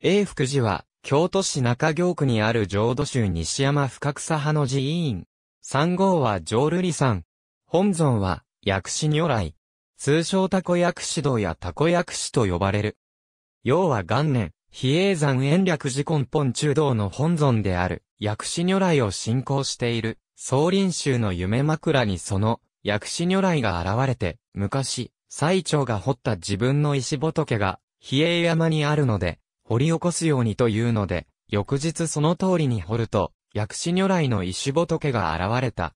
永福寺は、京都市中京区にある浄土宗西山深草派の寺院。三号は浄瑠璃山。本尊は、薬師如来。通称タコ薬師堂やタコ薬師と呼ばれる。要は元年、比叡山延暦寺根本中道の本尊である、薬師如来を信仰している、宗林宗の夢枕にその、薬師如来が現れて、昔、最澄が掘った自分の石仏が、比叡山にあるので、掘り起こすようにというので、翌日その通りに掘ると、薬師如来の石仏が現れた。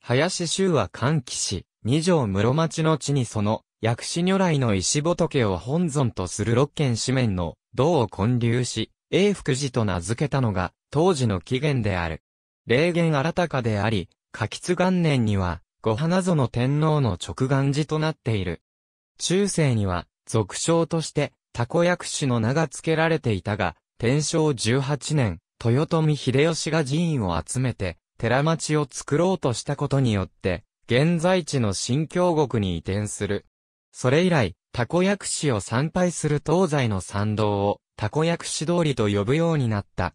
林周は歓喜し、二条室町の地にその、薬師如来の石仏を本尊とする六軒四面の、道を建立し、永福寺と名付けたのが、当時の起源である。霊言新たかであり、柿津元年には、五花園天皇の直願寺となっている。中世には、俗称として、たこ薬師の名が付けられていたが、天正18年、豊臣秀吉が寺院を集めて、寺町を作ろうとしたことによって、現在地の新京国に移転する。それ以来、たこ薬師を参拝する東西の参道を、たこ薬師通りと呼ぶようになった。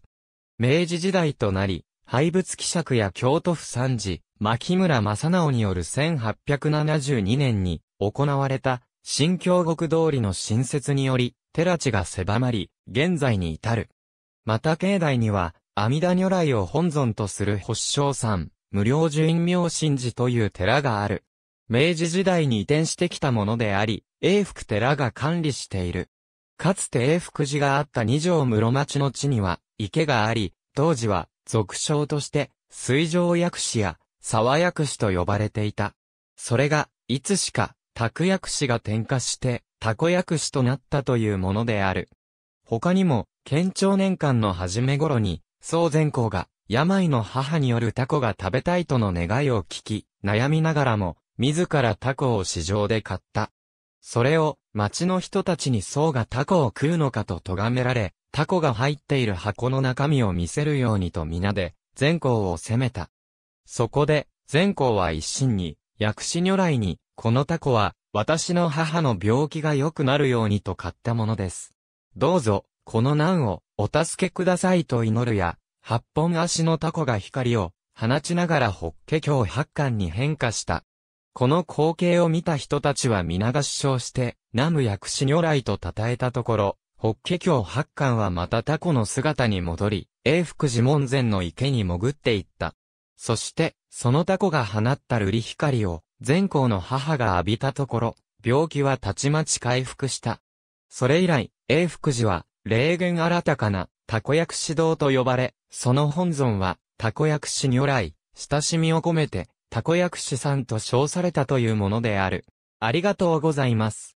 明治時代となり、廃仏希釈や京都府三寺、牧村正直による1872年に行われた新京極通りの新設により、寺地が狭まり、現在に至る。また境内には、阿弥陀如来を本尊とする守商山、無料寿院明神寺という寺がある。明治時代に移転してきたものであり、永福寺が管理している。かつて永福寺があった二条室町の地には、池があり、当時は、俗称として、水上薬師や、沢薬師と呼ばれていた。それが、いつしか、拓薬師が転化して、たこ薬師となったというものである。他にも、県庁年間の初め頃に、宋善公が、病の母によるタコが食べたいとの願いを聞き、悩みながらも、自らタコを市場で買った。それを、町の人たちに宋がタコを食うのかと咎められ、タコが入っている箱の中身を見せるようにと皆で、善公を責めた。そこで、善公は一心に、薬師如来に、このタコは、私の母の病気が良くなるようにと買ったものです。どうぞ、この難をお助けくださいと祈るや、八本足のタコが光を放ちながらッケ教八巻に変化した。この光景を見た人たちは皆合唱して、南無薬師如来と称えたところ、ッケ教八巻はまたタコの姿に戻り、永福寺門前の池に潜っていった。そして、そのタコが放った瑠璃光を、前校の母が浴びたところ、病気はたちまち回復した。それ以来、永福寺は、霊言新たかな、たこ薬師堂と呼ばれ、その本尊は、たこ薬師如来、親しみを込めて、たこ薬師さんと称されたというものである。ありがとうございます。